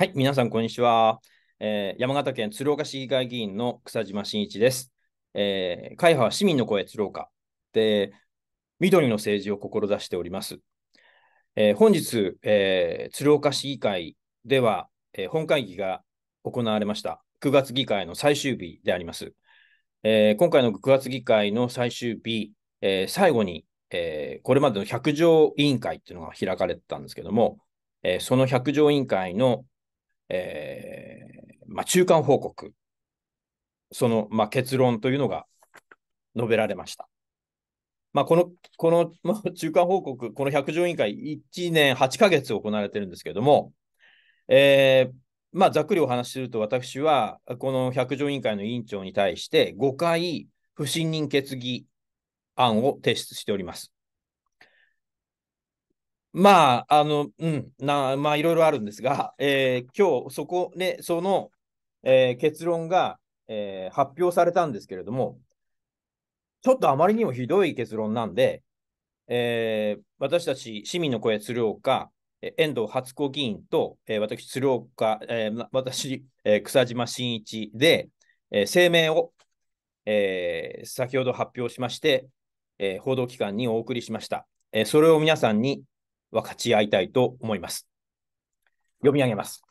はい、皆さん、こんにちは。えー、山形県鶴岡市議会議員の草島真一です。えー、会派は市民の声鶴岡で、緑の政治を志しております。えー、本日、え鶴岡市議会では、え本会議が行われました。9月議会の最終日であります。え今回の9月議会の最終日、え最後に、えこれまでの100条委員会っていうのが開かれてたんですけども、えその100条委員会のえー、まあ、中間報告、その、まあ、結論というのが述べられました。まあ、この、この、まあ、中間報告、この百条委員会、1年8ヶ月行われてるんですけれども、えー、まあ、ざっくりお話しすると、私は、この百条委員会の委員長に対して、5回不信任決議案を提出しております。まあ、あの、うん、なまあ、いろいろあるんですが、えー、今日、そこで、ね、その、えー、結論が、えー、発表されたんですけれども、ちょっとあまりにもひどい結論なんで、えー、私たち市民の声鶴岡、遠藤初子議員と、えー、私、鶴岡、えー、私、えー、草島真一で、えー、声明を、えー、先ほど発表しまして、えー、報道機関にお送りしました。えー、それを皆さんに分かち合いたいと思います。読み上げます。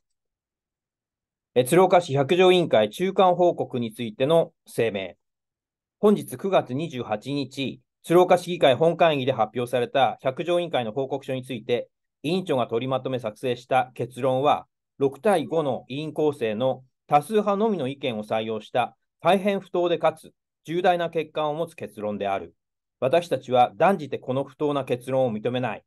鶴岡市百条委員会中間報告についての声明。本日9月28日、鶴岡市議会本会議で発表された百条委員会の報告書について、委員長が取りまとめ作成した結論は、6対5の委員構成の多数派のみの意見を採用した大変不当でかつ重大な欠陥を持つ結論である。私たちは断じてこの不当な結論を認めない。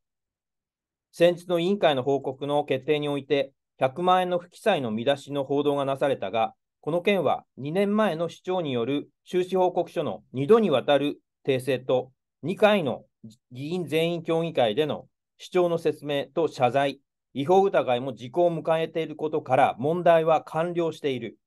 先日の委員会の報告の決定において、100万円の不記載の見出しの報道がなされたが、この件は2年前の市長による収支報告書の2度にわたる訂正と、2回の議員全員協議会での市長の説明と謝罪、違法疑いも時効を迎えていることから問題は完了している。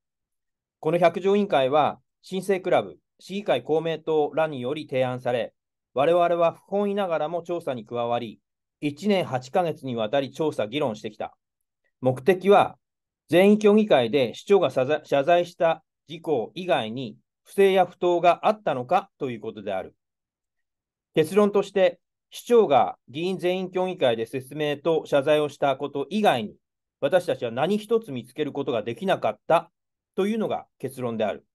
この百条委員会は、新生クラブ、市議会公明党らにより提案され、我々は不本意ながらも調査に加わり、1年8ヶ月にわたり調査・議論してきた。目的は、全員協議会で市長が謝罪した事項以外に不正や不当があったのかということである。結論として、市長が議員全員協議会で説明と謝罪をしたこと以外に、私たちは何一つ見つけることができなかったというのが結論である。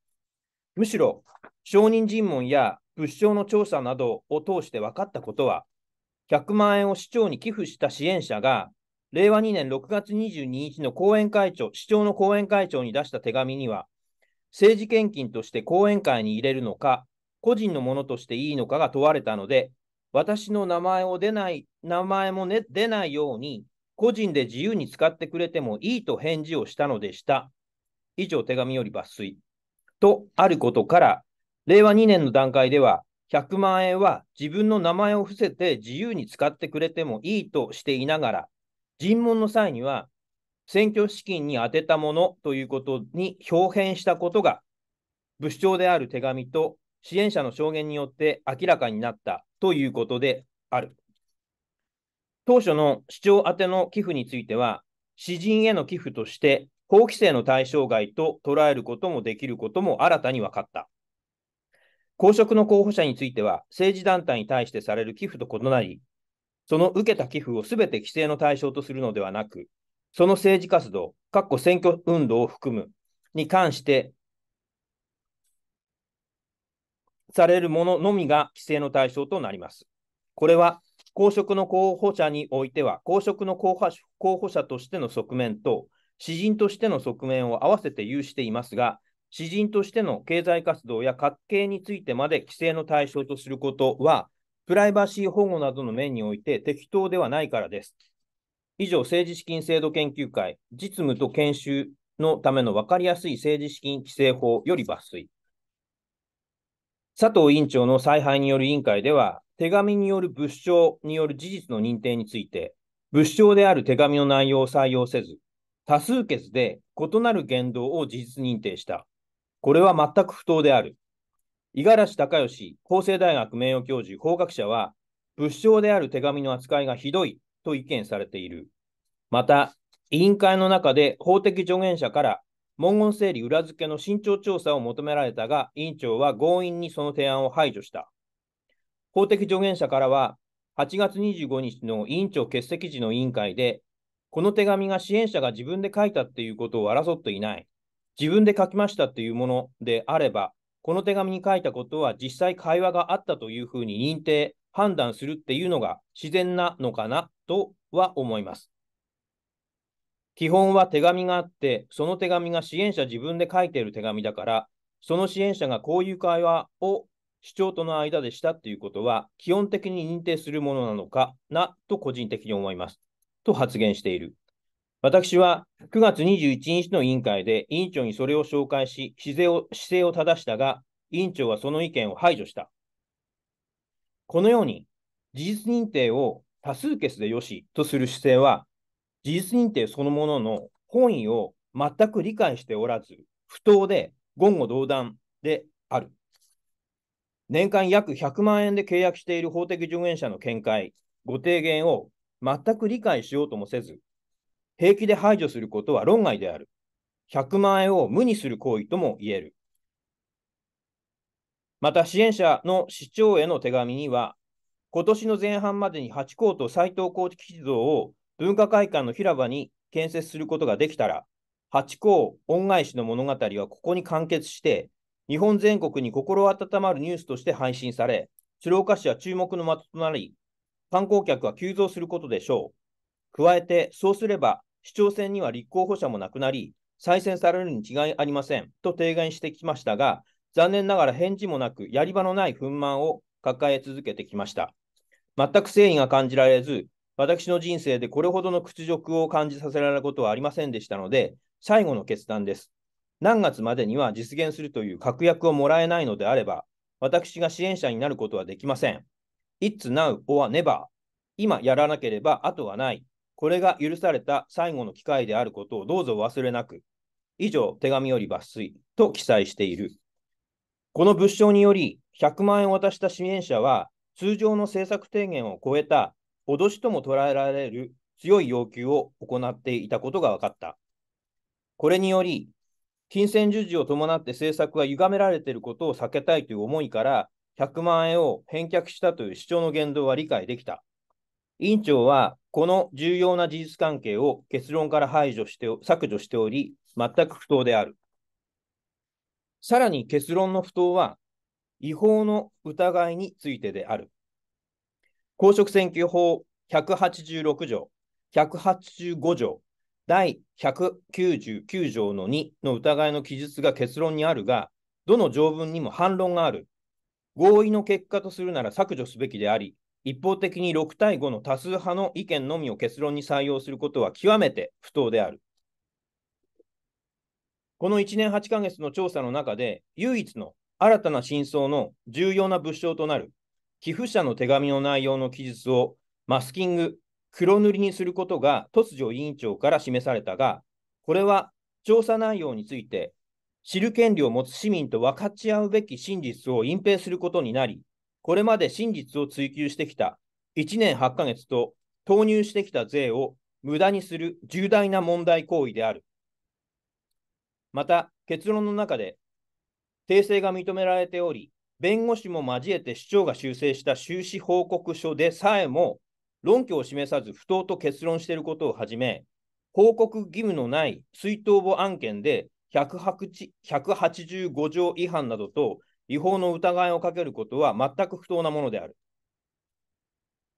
むしろ、証人尋問や物証の調査などを通して分かったことは、100万円を市長に寄付した支援者が、令和2年6月22日の講演会長、市長の後援会長に出した手紙には、政治献金として後援会に入れるのか、個人のものとしていいのかが問われたので、私の名前を出ない、名前も、ね、出ないように、個人で自由に使ってくれてもいいと返事をしたのでした。以上、手紙より抜粋。とあることから、令和2年の段階では、100万円は自分の名前を伏せて自由に使ってくれてもいいとしていながら、尋問の際には、選挙資金に充てたものということに表変したことが、物証である手紙と支援者の証言によって明らかになったということである。当初の市長宛ての寄付については、詩人への寄付として法規制の対象外と捉えることもできることも新たに分かった。公職の候補者については、政治団体に対してされる寄付と異なり、その受けた寄付をすべて規制の対象とするのではなく、その政治活動、括弧選挙運動を含むに関してされるもののみが規制の対象となります。これは公職の候補者においては、公職の候補者としての側面と、詩人としての側面を合わせて有していますが、詩人としての経済活動や活計についてまで規制の対象とすることは、プライバシー保護などの面において適当ではないからです。以上、政治資金制度研究会、実務と研修のための分かりやすい政治資金規正法より抜粋。佐藤委員長の采配による委員会では、手紙による物証による事実の認定について、物証である手紙の内容を採用せず、多数決で異なる言動を事実認定した。これは全く不当である。五十嵐隆義法政大学名誉教授、法学者は、物証である手紙の扱いがひどいと意見されている。また、委員会の中で法的助言者から文言整理裏付けの慎重調査を求められたが、委員長は強引にその提案を排除した。法的助言者からは、8月25日の委員長欠席時の委員会で、この手紙が支援者が自分で書いたっていうことを争っていない。自分で書きましたというものであれば、この手紙に書いたことは実際会話があったというふうに認定、判断するっていうのが自然なのかなとは思います。基本は手紙があって、その手紙が支援者自分で書いている手紙だから、その支援者がこういう会話を主張との間でしたっていうことは、基本的に認定するものなのかなと個人的に思います。と発言している。私は9月21日の委員会で委員長にそれを紹介し姿勢を、姿勢を正したが、委員長はその意見を排除した。このように、事実認定を多数決でよしとする姿勢は、事実認定そのものの本意を全く理解しておらず、不当で言語道断である。年間約100万円で契約している法的助言者の見解、ご提言を全く理解しようともせず、平気で排除することは論外である。100万円を無にする行為とも言える。また、支援者の市長への手紙には、今年の前半までにハチ公と斎藤幸吉像を文化会館の平場に建設することができたら、ハチ公恩返しの物語はここに完結して、日本全国に心温まるニュースとして配信され、鶴岡市は注目の的となり、観光客は急増することでしょう。加えて、そうすれば市長選には立候補者もなくなり、再選されるに違いありませんと提言してきましたが、残念ながら返事もなく、やり場のない憤懣を抱え続けてきました。全く誠意が感じられず、私の人生でこれほどの屈辱を感じさせられることはありませんでしたので、最後の決断です。何月までには実現するという確約をもらえないのであれば、私が支援者になることはできません。It's now or never。今やらなければ後はないこれが許された最後の機会であることをどうぞ忘れなく、以上、手紙より抜粋と記載している。この物証により、100万円を渡した支援者は、通常の政策提言を超えた脅しとも捉えられる強い要求を行っていたことが分かった。これにより、金銭授受を伴って政策が歪められていることを避けたいという思いから、100万円を返却したという主張の言動は理解できた。委員長は、この重要な事実関係を結論から排除して削除しており、全く不当である。さらに結論の不当は、違法の疑いについてである。公職選挙法186条、185条、第199条の2の疑いの記述が結論にあるが、どの条文にも反論がある。合意の結果とするなら削除すべきであり、一方的に6対5の多数派の意見のみを結論に採用することは極めて不当である。この1年8ヶ月の調査の中で、唯一の新たな真相の重要な物証となる寄付者の手紙の内容の記述をマスキング、黒塗りにすることが突如委員長から示されたが、これは調査内容について知る権利を持つ市民と分かち合うべき真実を隠蔽することになり、これまで真実を追求してきた1年8ヶ月と投入してきた税を無駄にする重大な問題行為である。また、結論の中で、訂正が認められており、弁護士も交えて市長が修正した収支報告書でさえも、論拠を示さず不当と結論していることをはじめ、報告義務のない追悼簿案件で185条違反などと違法の疑いをかけることは全く不当なものである。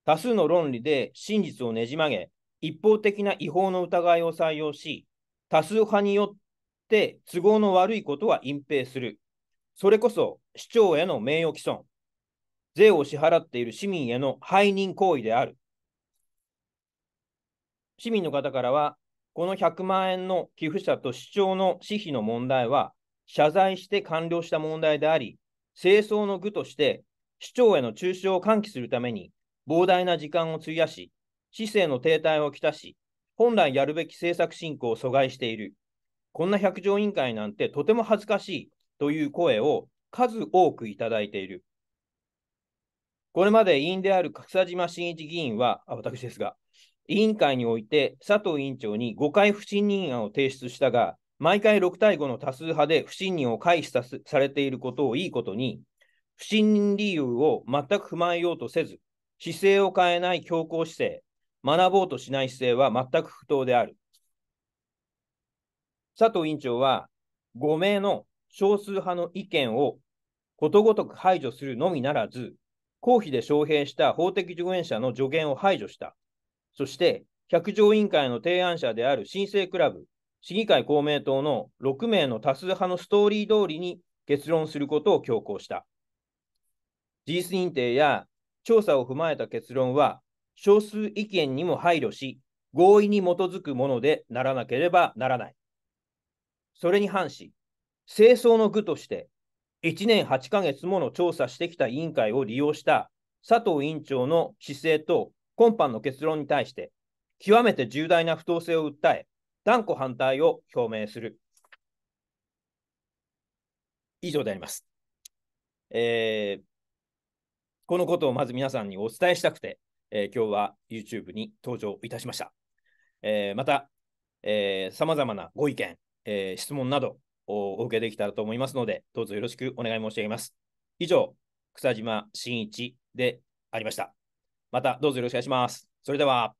多数の論理で真実をねじ曲げ、一方的な違法の疑いを採用し、多数派によって都合の悪いことは隠蔽する。それこそ市長への名誉毀損、税を支払っている市民への背任行為である。市民の方からは、この100万円の寄付者と市長の私費の問題は、謝罪して完了した問題であり、清掃の具として市長への中傷を喚起するために膨大な時間を費やし、市政の停滞をきたし、本来やるべき政策進行を阻害している。こんな百条委員会なんてとても恥ずかしいという声を数多くいただいている。これまで委員である草島新一議員は、あ私ですが、委員会において佐藤委員長に5回不信任案を提出したが、毎回6対5の多数派で不信任を回避さされていることをいいことに、不信任理由を全く踏まえようとせず、姿勢を変えない強硬姿勢、学ぼうとしない姿勢は全く不当である。佐藤委員長は、5名の少数派の意見をことごとく排除するのみならず、公費で招聘した法的助言者の助言を排除した。そして、百条委員会の提案者である新生クラブ、市議会公明党の6名の多数派のストーリー通りに結論することを強行した。事実認定や調査を踏まえた結論は、少数意見にも配慮し、合意に基づくものでならなければならない。それに反し、清掃の具として、1年8ヶ月もの調査してきた委員会を利用した佐藤委員長の姿勢と今般の結論に対して、極めて重大な不当性を訴え、断固反対を表明する。以上であります。えー、このことをまず皆さんにお伝えしたくて、えー、今日は YouTube に登場いたしました。えー、また、さまざまなご意見、えー、質問などをお受けできたらと思いますので、どうぞよろしくお願い申し上げます。以上、草島新一でありました。またどうぞよろしくお願いします。それでは。